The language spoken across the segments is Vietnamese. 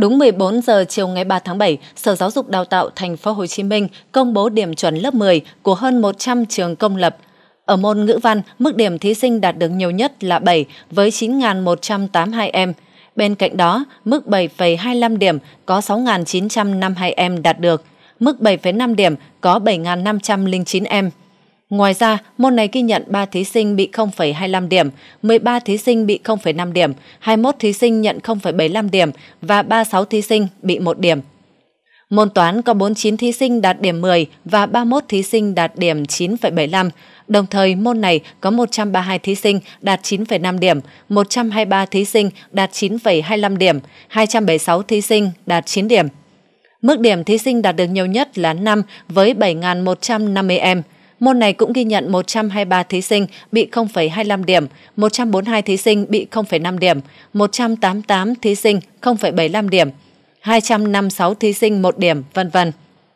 Đúng 14 giờ chiều ngày 3 tháng 7, Sở Giáo dục Đào tạo Thành phố Hồ Chí Minh công bố điểm chuẩn lớp 10 của hơn 100 trường công lập. Ở môn ngữ văn, mức điểm thí sinh đạt được nhiều nhất là 7 với 9.182 em. Bên cạnh đó, mức 7,25 điểm có 6.952 em đạt được, mức 7,5 điểm có 7.509 em. Ngoài ra, môn này ghi nhận 3 thí sinh bị 0,25 điểm, 13 thí sinh bị 0,5 điểm, 21 thí sinh nhận 0,75 điểm và 36 thí sinh bị 1 điểm. Môn toán có 49 thí sinh đạt điểm 10 và 31 thí sinh đạt điểm 9,75. Đồng thời, môn này có 132 thí sinh đạt 9,5 điểm, 123 thí sinh đạt 9,25 điểm, 276 thí sinh đạt 9 điểm. Mức điểm thí sinh đạt được nhiều nhất là 5 với 7.150 em. Môn này cũng ghi nhận 123 thí sinh bị 0,25 điểm, 142 thí sinh bị 0,5 điểm, 188 thí sinh 0,75 điểm, 256 thí sinh 1 điểm, vân vân.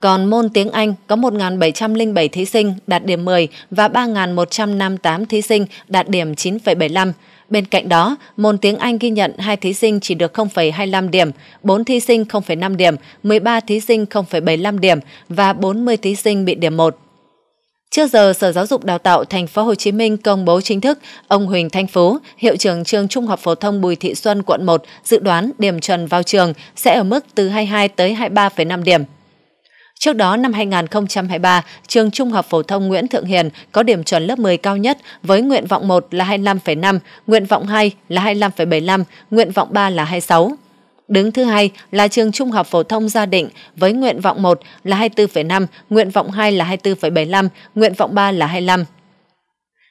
Còn môn tiếng Anh có 1.707 thí sinh đạt điểm 10 và 3.158 thí sinh đạt điểm 9,75. Bên cạnh đó, môn tiếng Anh ghi nhận 2 thí sinh chỉ được 0,25 điểm, 4 thí sinh 0,5 điểm, 13 thí sinh 0,75 điểm và 40 thí sinh bị điểm 1. Trước giờ, Sở Giáo dục Đào tạo Thành phố Hồ Chí Minh công bố chính thức ông Huỳnh Thanh Phú, hiệu trưởng trường Trung học phổ thông Bùi Thị Xuân quận 1, dự đoán điểm chuẩn vào trường sẽ ở mức từ 22 tới 23,5 điểm. Trước đó năm 2023, trường Trung học phổ thông Nguyễn Thượng Hiền có điểm chuẩn lớp 10 cao nhất với nguyện vọng 1 là 25,5, nguyện vọng 2 là 25,75, nguyện vọng 3 là 26. Đứng thứ hai là trường Trung học phổ thông Gia Định với nguyện vọng 1 là 24,5, nguyện vọng 2 là 24,75, nguyện vọng 3 là 25.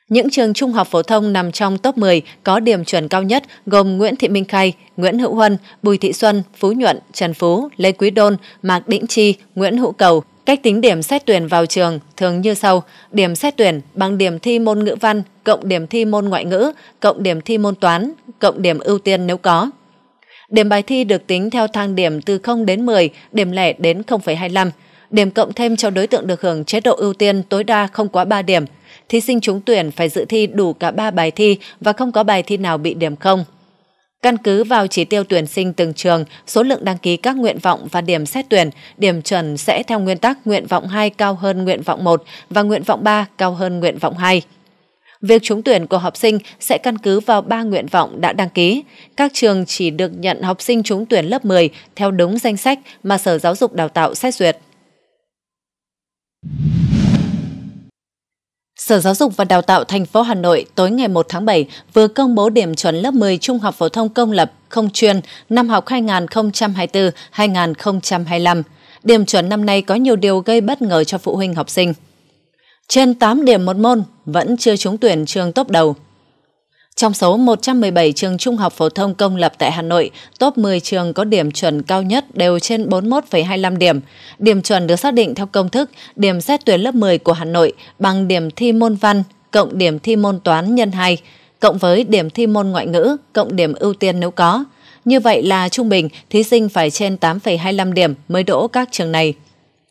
Những trường trung học phổ thông nằm trong top 10 có điểm chuẩn cao nhất gồm Nguyễn Thị Minh Khai, Nguyễn Hữu Huân, Bùi Thị Xuân, Phú Nhuận, Trần Phú, Lê Quý Đôn, Mạc Đĩnh Chi, Nguyễn Hữu Cầu. Cách tính điểm xét tuyển vào trường thường như sau: điểm xét tuyển bằng điểm thi môn ngữ văn cộng điểm thi môn ngoại ngữ cộng điểm thi môn toán cộng điểm ưu tiên nếu có. Điểm bài thi được tính theo thang điểm từ 0 đến 10, điểm lẻ đến 0,25. Điểm cộng thêm cho đối tượng được hưởng chế độ ưu tiên tối đa không quá 3 điểm. Thí sinh trúng tuyển phải dự thi đủ cả 3 bài thi và không có bài thi nào bị điểm không. Căn cứ vào chỉ tiêu tuyển sinh từng trường, số lượng đăng ký các nguyện vọng và điểm xét tuyển, điểm chuẩn sẽ theo nguyên tắc nguyện vọng 2 cao hơn nguyện vọng 1 và nguyện vọng 3 cao hơn nguyện vọng 2. Việc trúng tuyển của học sinh sẽ căn cứ vào 3 nguyện vọng đã đăng ký. Các trường chỉ được nhận học sinh trúng tuyển lớp 10 theo đúng danh sách mà Sở Giáo dục Đào tạo xét duyệt. Sở Giáo dục và Đào tạo thành phố Hà Nội tối ngày 1 tháng 7 vừa công bố điểm chuẩn lớp 10 trung học phổ thông công lập không chuyên năm học 2024-2025. Điểm chuẩn năm nay có nhiều điều gây bất ngờ cho phụ huynh học sinh. Trên 8 điểm một môn vẫn chưa trúng tuyển trường top đầu. Trong số 117 trường trung học phổ thông công lập tại Hà Nội, top 10 trường có điểm chuẩn cao nhất đều trên 41,25 điểm. Điểm chuẩn được xác định theo công thức điểm xét tuyển lớp 10 của Hà Nội bằng điểm thi môn văn cộng điểm thi môn toán nhân 2 cộng với điểm thi môn ngoại ngữ cộng điểm ưu tiên nếu có. Như vậy là trung bình, thí sinh phải trên 8,25 điểm mới đỗ các trường này.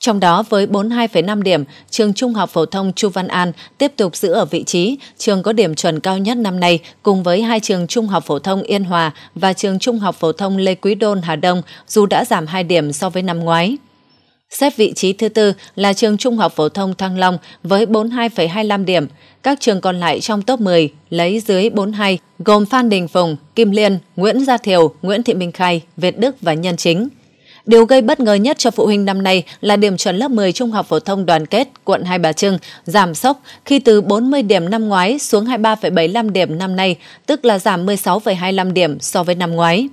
Trong đó với 42,5 điểm, trường Trung học phổ thông Chu Văn An tiếp tục giữ ở vị trí trường có điểm chuẩn cao nhất năm nay cùng với hai trường Trung học phổ thông Yên Hòa và trường Trung học phổ thông Lê Quý Đôn Hà Đông dù đã giảm 2 điểm so với năm ngoái. Xếp vị trí thứ tư là trường Trung học phổ thông Thăng Long với 42,25 điểm. Các trường còn lại trong top 10 lấy dưới 42 gồm Phan Đình Phùng, Kim Liên, Nguyễn Gia Thiều, Nguyễn Thị Minh Khai, Việt Đức và Nhân Chính. Điều gây bất ngờ nhất cho phụ huynh năm nay là điểm chuẩn lớp 10 Trung học phổ thông đoàn kết quận Hai Bà Trưng giảm sốc khi từ 40 điểm năm ngoái xuống 23,75 điểm năm nay, tức là giảm 16,25 điểm so với năm ngoái.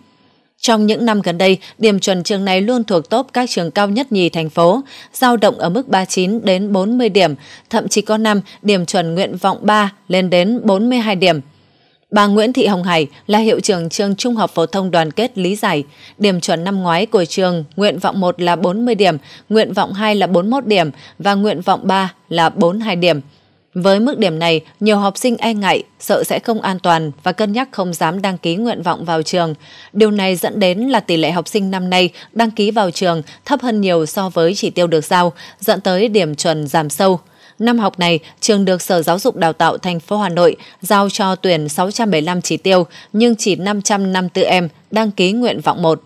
Trong những năm gần đây, điểm chuẩn trường này luôn thuộc top các trường cao nhất nhì thành phố, giao động ở mức 39 đến 40 điểm, thậm chí có năm điểm chuẩn nguyện vọng 3 lên đến 42 điểm. Bà Nguyễn Thị Hồng Hải là hiệu trưởng trường Trung học phổ thông đoàn kết lý giải. Điểm chuẩn năm ngoái của trường, nguyện vọng 1 là 40 điểm, nguyện vọng 2 là 41 điểm và nguyện vọng 3 là 42 điểm. Với mức điểm này, nhiều học sinh e ngại, sợ sẽ không an toàn và cân nhắc không dám đăng ký nguyện vọng vào trường. Điều này dẫn đến là tỷ lệ học sinh năm nay đăng ký vào trường thấp hơn nhiều so với chỉ tiêu được giao, dẫn tới điểm chuẩn giảm sâu. Năm học này, trường được Sở Giáo dục Đào tạo thành phố Hà Nội giao cho tuyển 675 chỉ tiêu, nhưng chỉ 554 em đăng ký nguyện vọng 1.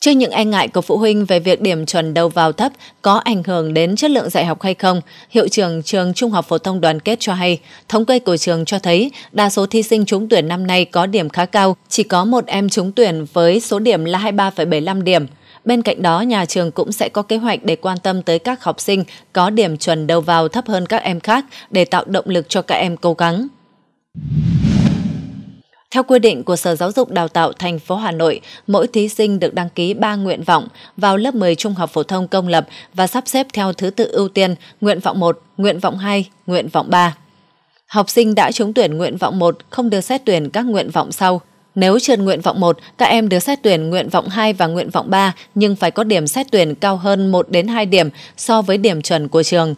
Trước những e ngại của phụ huynh về việc điểm chuẩn đầu vào thấp có ảnh hưởng đến chất lượng dạy học hay không, Hiệu trưởng trường Trung học Phổ thông Đoàn kết cho hay, thống kê của trường cho thấy đa số thí sinh trúng tuyển năm nay có điểm khá cao, chỉ có một em trúng tuyển với số điểm là 23,75 điểm. Bên cạnh đó, nhà trường cũng sẽ có kế hoạch để quan tâm tới các học sinh có điểm chuẩn đầu vào thấp hơn các em khác để tạo động lực cho các em cố gắng. Theo quy định của Sở Giáo dục Đào tạo thành phố Hà Nội, mỗi thí sinh được đăng ký 3 nguyện vọng vào lớp 10 trung học phổ thông công lập và sắp xếp theo thứ tự ưu tiên nguyện vọng 1, nguyện vọng 2, nguyện vọng 3. Học sinh đã trúng tuyển nguyện vọng 1 không được xét tuyển các nguyện vọng sau. Nếu trượt nguyện vọng 1, các em được xét tuyển nguyện vọng 2 và nguyện vọng 3 nhưng phải có điểm xét tuyển cao hơn 1 đến 2 điểm so với điểm chuẩn của trường.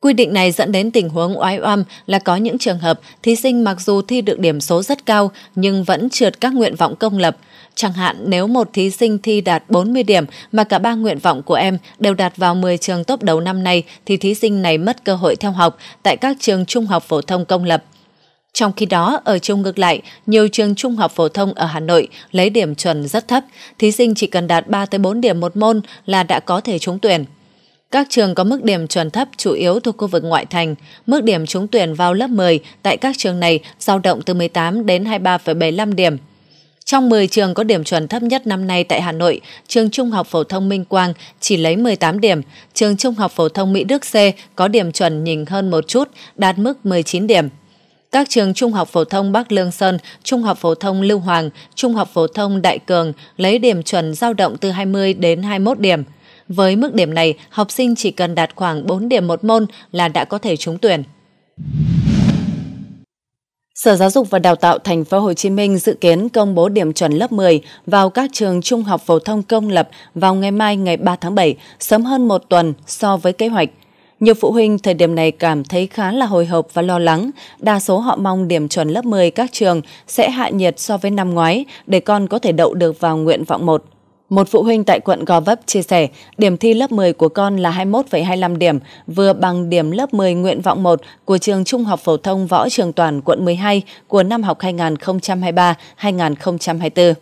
Quy định này dẫn đến tình huống oái oăm là có những trường hợp thí sinh mặc dù thi được điểm số rất cao nhưng vẫn trượt các nguyện vọng công lập. Chẳng hạn nếu một thí sinh thi đạt 40 điểm mà cả ba nguyện vọng của em đều đạt vào 10 trường top đầu năm nay thì thí sinh này mất cơ hội theo học tại các trường trung học phổ thông công lập. Trong khi đó, ở chiều ngược lại, nhiều trường trung học phổ thông ở Hà Nội lấy điểm chuẩn rất thấp, thí sinh chỉ cần đạt 3-4 điểm một môn là đã có thể trúng tuyển. Các trường có mức điểm chuẩn thấp chủ yếu thuộc khu vực ngoại thành. Mức điểm trúng tuyển vào lớp 10 tại các trường này dao động từ 18 đến 23,75 điểm. Trong 10 trường có điểm chuẩn thấp nhất năm nay tại Hà Nội, trường Trung học phổ thông Minh Quang chỉ lấy 18 điểm, trường Trung học phổ thông Mỹ Đức C có điểm chuẩn nhỉnh hơn một chút, đạt mức 19 điểm. Các trường Trung học phổ thông Bắc Lương Sơn, Trung học phổ thông Lưu Hoàng, Trung học phổ thông Đại Cường lấy điểm chuẩn giao động từ 20 đến 21 điểm. Với mức điểm này, học sinh chỉ cần đạt khoảng 4 điểm một môn là đã có thể trúng tuyển. Sở Giáo dục và Đào tạo Thành phố Hồ Chí Minh dự kiến công bố điểm chuẩn lớp 10 vào các trường trung học phổ thông công lập vào ngày mai ngày 3 tháng 7, sớm hơn một tuần so với kế hoạch. Nhiều phụ huynh thời điểm này cảm thấy khá là hồi hộp và lo lắng. Đa số họ mong điểm chuẩn lớp 10 các trường sẽ hạ nhiệt so với năm ngoái để con có thể đậu được vào nguyện vọng 1. Một phụ huynh tại quận Gò Vấp chia sẻ, điểm thi lớp 10 của con là 21,25 điểm, vừa bằng điểm lớp 10 nguyện vọng 1 của trường Trung học phổ thông Võ Trường Toàn quận 12 của năm học 2023-2024.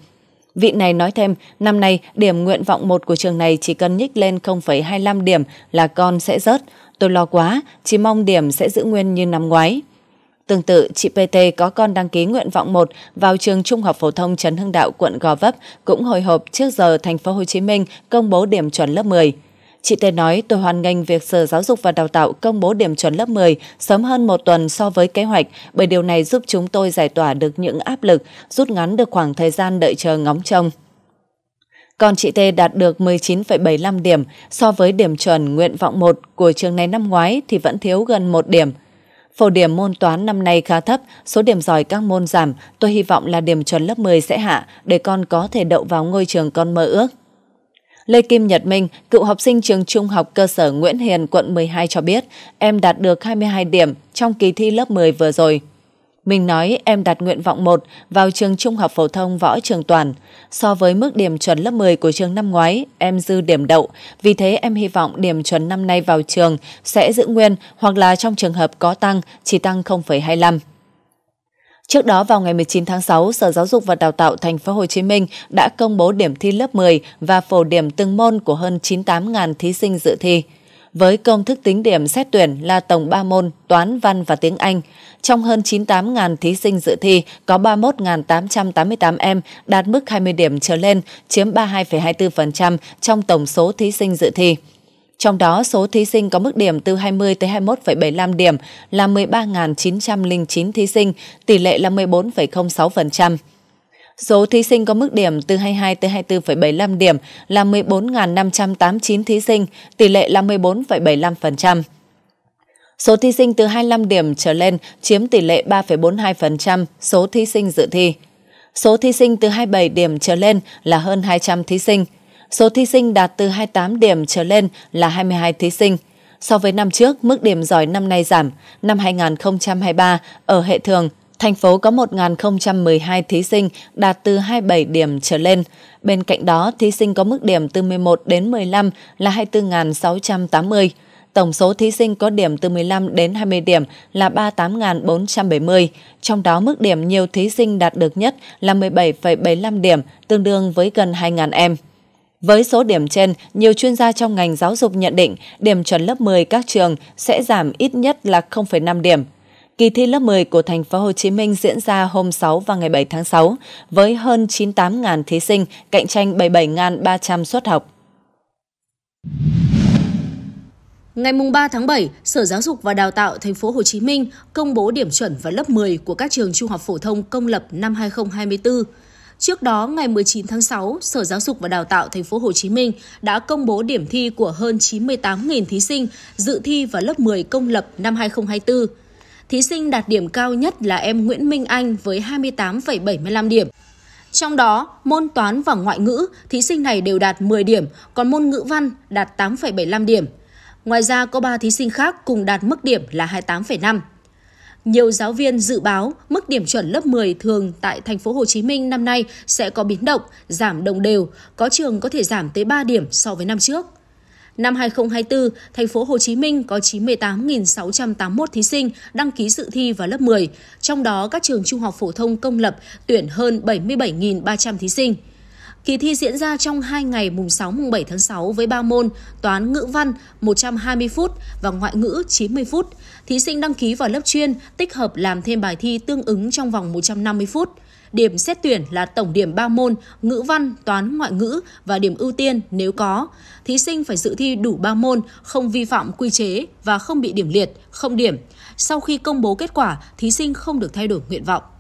Vị này nói thêm, năm nay điểm nguyện vọng 1 của trường này chỉ cần nhích lên 0,25 điểm là con sẽ rớt. Tôi lo quá, chỉ mong điểm sẽ giữ nguyên như năm ngoái. Tương tự, chị PT có con đăng ký nguyện vọng 1 vào trường Trung học phổ thông Trấn Hưng Đạo, quận Gò Vấp, cũng hồi hộp trước giờ thành phố Hồ Chí Minh công bố điểm chuẩn lớp 10. Chị Tê nói tôi hoàn ngành việc Sở Giáo dục và Đào tạo công bố điểm chuẩn lớp 10 sớm hơn một tuần so với kế hoạch bởi điều này giúp chúng tôi giải tỏa được những áp lực, rút ngắn được khoảng thời gian đợi chờ ngóng trông còn chị T đạt được 19,75 điểm so với điểm chuẩn nguyện vọng 1 của trường này năm ngoái thì vẫn thiếu gần 1 điểm. Phổ điểm môn toán năm nay khá thấp, số điểm giỏi các môn giảm, tôi hy vọng là điểm chuẩn lớp 10 sẽ hạ để con có thể đậu vào ngôi trường con mơ ước. Lê Kim Nhật Minh, cựu học sinh trường trung học cơ sở Nguyễn Hiền, quận 12 cho biết, em đạt được 22 điểm trong kỳ thi lớp 10 vừa rồi. Mình nói em đặt nguyện vọng 1 vào trường trung học phổ thông võ trường toàn. So với mức điểm chuẩn lớp 10 của trường năm ngoái, em dư điểm đậu. Vì thế em hy vọng điểm chuẩn năm nay vào trường sẽ giữ nguyên hoặc là trong trường hợp có tăng, chỉ tăng 0,25. Trước đó vào ngày 19 tháng 6, Sở Giáo dục và Đào tạo Thành phố Hồ Chí Minh đã công bố điểm thi lớp 10 và phổ điểm từng môn của hơn 98.000 thí sinh dự thi với công thức tính điểm xét tuyển là tổng 3 môn toán, văn và tiếng Anh. Trong hơn 98.000 thí sinh dự thi, có 31.888 em đạt mức 20 điểm trở lên, chiếm 32,24% trong tổng số thí sinh dự thi. Trong đó, số thí sinh có mức điểm từ 20 tới 21,75 điểm là 13.909 thí sinh, tỷ lệ là 14,06%. Số thí sinh có mức điểm từ 22 tới 24,75 điểm là 14.589 thí sinh, tỷ lệ là 14,75%. Số thí sinh từ 25 điểm trở lên chiếm tỷ lệ 3,42% số thí sinh dự thi. Số thí sinh từ 27 điểm trở lên là hơn 200 thí sinh. Số thí sinh đạt từ 28 điểm trở lên là 22 thí sinh. So với năm trước, mức điểm giỏi năm nay giảm. Năm 2023, ở hệ thường, Thành phố có 1.012 thí sinh đạt từ 27 điểm trở lên. Bên cạnh đó, thí sinh có mức điểm từ 11 đến 15 là 24.680. Tổng số thí sinh có điểm từ 15 đến 20 điểm là 38.470, trong đó mức điểm nhiều thí sinh đạt được nhất là 17,75 điểm, tương đương với gần 2.000 em. Với số điểm trên, nhiều chuyên gia trong ngành giáo dục nhận định điểm chuẩn lớp 10 các trường sẽ giảm ít nhất là 0,5 điểm kỳ thi lớp 10 của thành phố Hồ Chí Minh diễn ra hôm 6 và ngày 7 tháng 6 với hơn 98.000 thí sinh cạnh tranh 77.300 suất học. Ngày 3 tháng 7, Sở Giáo dục và Đào tạo Thành phố Hồ Chí Minh công bố điểm chuẩn vào lớp 10 của các trường trung học phổ thông công lập năm 2024. Trước đó, ngày 19 tháng 6, Sở Giáo dục và Đào tạo Thành phố Hồ Chí Minh đã công bố điểm thi của hơn 98.000 thí sinh dự thi vào lớp 10 công lập năm 2024. Thí sinh đạt điểm cao nhất là em Nguyễn Minh Anh với 28,75 điểm. Trong đó, môn toán và ngoại ngữ, thí sinh này đều đạt 10 điểm, còn môn ngữ văn đạt 8,75 điểm. Ngoài ra, có 3 thí sinh khác cùng đạt mức điểm là 28,5. Nhiều giáo viên dự báo mức điểm chuẩn lớp 10 thường tại thành phố Hồ Chí Minh năm nay sẽ có biến động, giảm đồng đều, có trường có thể giảm tới 3 điểm so với năm trước. Năm 2024, thành phố Hồ Chí Minh có 98.681 thí sinh đăng ký dự thi vào lớp 10, trong đó các trường trung học phổ thông công lập tuyển hơn 77.300 thí sinh. Kỳ thi diễn ra trong 2 ngày mùng 6 mùng 7 tháng 6 với 3 môn toán ngữ văn 120 phút và ngoại ngữ 90 phút. Thí sinh đăng ký vào lớp chuyên tích hợp làm thêm bài thi tương ứng trong vòng 150 phút. Điểm xét tuyển là tổng điểm 3 môn, ngữ văn, toán, ngoại ngữ và điểm ưu tiên nếu có. Thí sinh phải dự thi đủ 3 môn, không vi phạm quy chế và không bị điểm liệt, không điểm. Sau khi công bố kết quả, thí sinh không được thay đổi nguyện vọng.